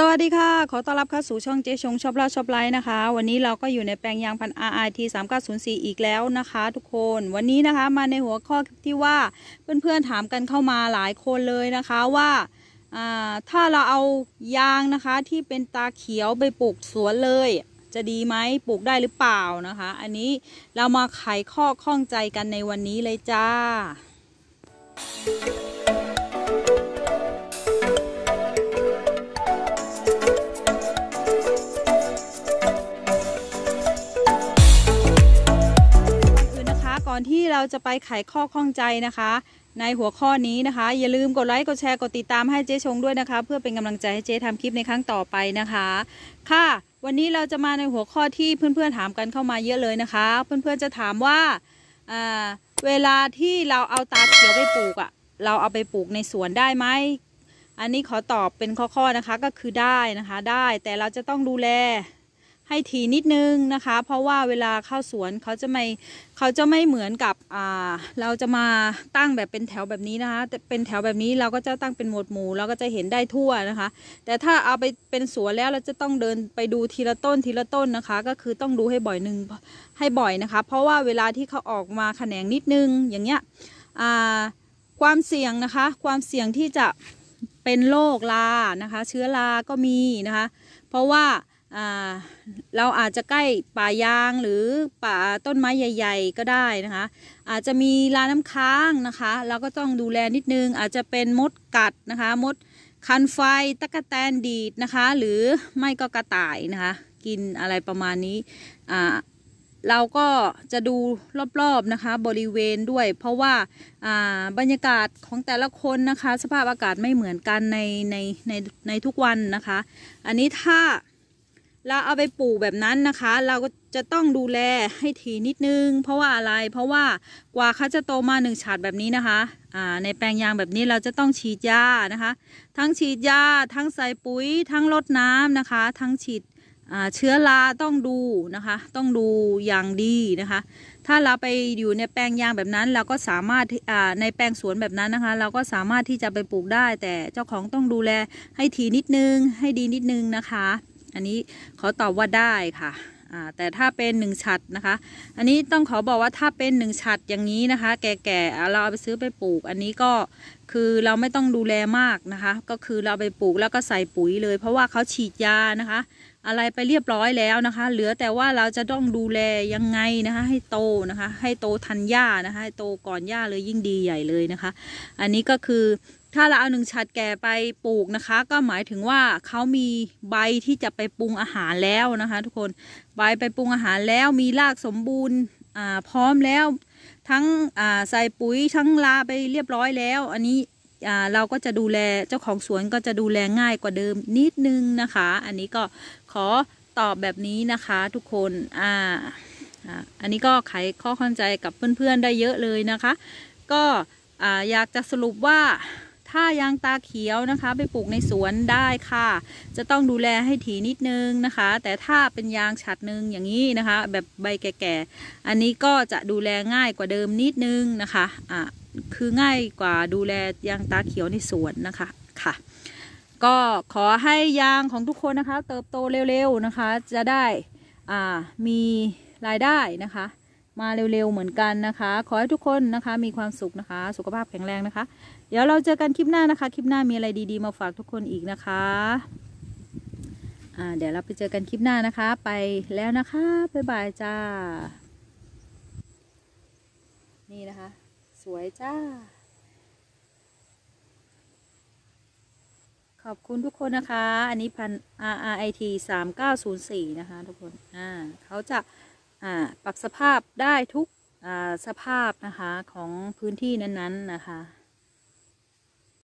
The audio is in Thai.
สวัสดีค่ะ ขอต้อนรับเข้าสู่ช่องเจชงชอบเล่าชอบไลฟ์นะคะ วันนี้เราก็อยู่ในแปลงยางพัน RIT 3904 อีกแล้วนะคะ ทุกคนวันนี้นะคะมาในหัวข้อที่ว่าเพื่อนๆถามกันเข้ามาหลายคนเลยนะคะว่าถ้าเราเอายางนะคะที่เป็นตาเขียวไปปลูกสวนเลย จะดีไหมปลูกได้หรือเปล่านะคะ อันนี้เรามาไขข้อข้องใจกันในวันนี้เลยจ้าอนที่เราจะไปไขข้อข้องใจนะคะ ในหัวข้อนี้นะคะอย่าลืมกดไลค์กดแชร์กดติดตามให้เจ๊ชงด้วยนะคะเพื่อเป็นกำลังใจให้เจ๊ทำคลิปในครั้งต่อไปนะคะค่ะวันนี้เราจะมาในหัวข้อที่เพื่อนๆถามกันเข้ามาเยอะเลยนะคะ เพื่อนๆจะถามว่าเวลาที่เราเอาตาเขียวไปปลูกอะ่ะเราเอาไปปลูกในสวนได้ไหมอันนี้ขอตอบเป็นข้อๆนะคะก็คือได้นะคะได้แต่เราจะต้องดูแลให้ทีนิดนึงนะคะเพราะว่าเวลาเข้าสวนเขาจะไม่เขาจะไม่เหมือนกับอ่าเราจะมาตั้งแบบเป็นแถวแบบนี้นะคะ แต่เป็นแถวแบบนี้เราก็จะตั้งเป็นหมวดหมู่เราก็จะเห็นได้ทั่วนะคะ แต่ถ้าเอาไปเป็นสวนแล้วเราจะต้องเดินไปดูทีละต้นทีละต้นนะคะ ก็คือต้องดูให้บ่อยหนึ่งให้บ่อยนะคะ เพราะว่าเวลาที่เขาออกมาแขนงนิดนึงอย่างเงี้ยอ่าความเสี่ยงนะคะความเสี่ยงที่จะเป็นโรคลานะคะ เชื้อราก็มีนะคะ เพราะว่าเราอาจจะใกล้ป่ายางหรือป่าต้นไม้ใหญ่ๆก็ได้นะคะ อาจจะมีลาน้ำค้างนะคะ เราก็ต้องดูแลนิดนึงอาจจะเป็นมดกัดนะคะมดคันไฟ ตะกะแตนดีดนะคะ หรือไม่ก็กระต่ายนะคะกินอะไรประมาณนี้เราก็จะดูรอบๆนะคะ บริเวณด้วย เพราะว่าบรรยากาศของแต่ละคนนะคะ สภาพอากาศไม่เหมือนกันในในในในทุกวันนะคะ อันนี้ถ้าเราเอาไปปลูกแบบนั้นนะคะ เราก็จะต้องดูแลให้ถี่นิดนึง เพราะว่าอะไร เพราะว่ากว่าเขาจะโตมาหนึ่งฉาดแบบนี้นะคะอ่าในแปลงยางแบบนี้เราจะต้องฉีดยานะคะ ทั้งฉีดยาทั้งใส่ปุ๋ย ทั้งลดน้ำนะคะ ทั้งฉีดเชื้อราต้องดูนะคะ ต้องดูอย่างดีนะคะ ถ้าเราไปอยู่ในแปลงยางแบบนั้น เราก็สามารถ ในแปลงสวนแบบนั้นนะคะ เราก็สามารถที่จะไปปลูกได้ แต่เจ้าของต้องดูแลให้ทีนิดนึง ให้ดีนิดนึงนะคะอันนี้ขอตอบว่าได้ค่ะแต่ถ้าเป็นหนึ่งฉัดนะคะ อันนี้ต้องขอบอกว่าถ้าเป็นหนึ่งฉัดอย่างนี้นะคะ แก่ๆ เราเอาไปซื้อไปปลูก อันนี้ก็คือเราไม่ต้องดูแลมากนะคะ ก็คือเราไปปลูกแล้วก็ใส่ปุ๋ยเลย เพราะว่าเขาฉีดยานะคะ อะไรไปเรียบร้อยแล้วนะคะ เหลือแต่ว่าเราจะต้องดูแลยังไงนะคะ ให้โตนะคะให้โตทันหญ้านะคะ ให้โตก่อนหญ้าเลยยิ่งดีใหญ่เลยนะคะ อันนี้ก็คือถ้าเราเอาหนึ่งฉัดแก่ไปปลูกนะคะ ก็หมายถึงว่าเขามีใบที่จะไปปรุงอาหารแล้วนะคะ ทุกคนใบไปปรุงอาหารแล้วมีรากสมบูรณ์พร้อมแล้ว ทั้งใส่ปุ๋ยทั้งลาไปเรียบร้อยแล้ว อันนี้เราก็จะดูแลเจ้าของสวนก็จะดูแลง่ายกว่าเดิมนิดนึงนะคะ อันนี้ก็ขอตอบแบบนี้นะคะทุกคนอ่าอันนี้ก็ไขข้อข้องใจกับเพื่อนๆ ได้เยอะเลยนะคะ ก็อยากจะสรุปว่าถ้ายางตาเขียวนะคะไปปลูกในสวนได้ค่ะ จะต้องดูแลให้ถี่นิดนึงนะคะ แต่ถ้าเป็นยางฉัดนึงอย่างนี้นะคะ แบบใบแก่ๆอันนี้ก็จะดูแลง่ายกว่าเดิมนิดนึงนะคะอ่ะคือง่ายกว่าดูแลยางตาเขียวในสวนนะคะค่ะ ก็ขอให้ยางของทุกคนนะคะ เติบโตเร็วๆนะคะ จะได้อ่ามีรายได้นะคะมาเร็วๆ เหมือนกันนะคะ ขอให้ทุกคนนะคะมีความสุขนะคะ สุขภาพแข็งแรงนะคะ เดี๋ยวเราเจอกันคลิปหน้านะคะ คลิปหน้ามีอะไรดีๆ มาฝากทุกคนอีกนะคะ อ่า เดี๋ยวเราไปเจอกันคลิปหน้านะคะ ไปแล้วนะคะบ๊ายบายจ้า นี่นะคะ สวยจ้า ขอบคุณทุกคนนะคะ อันนี้พัน RRIT 3904 นะคะทุกคน อ่าเขาจะปรับสภาพได้ทุกสภาพนะคะ ของพื้นที่นั้นๆนะคะ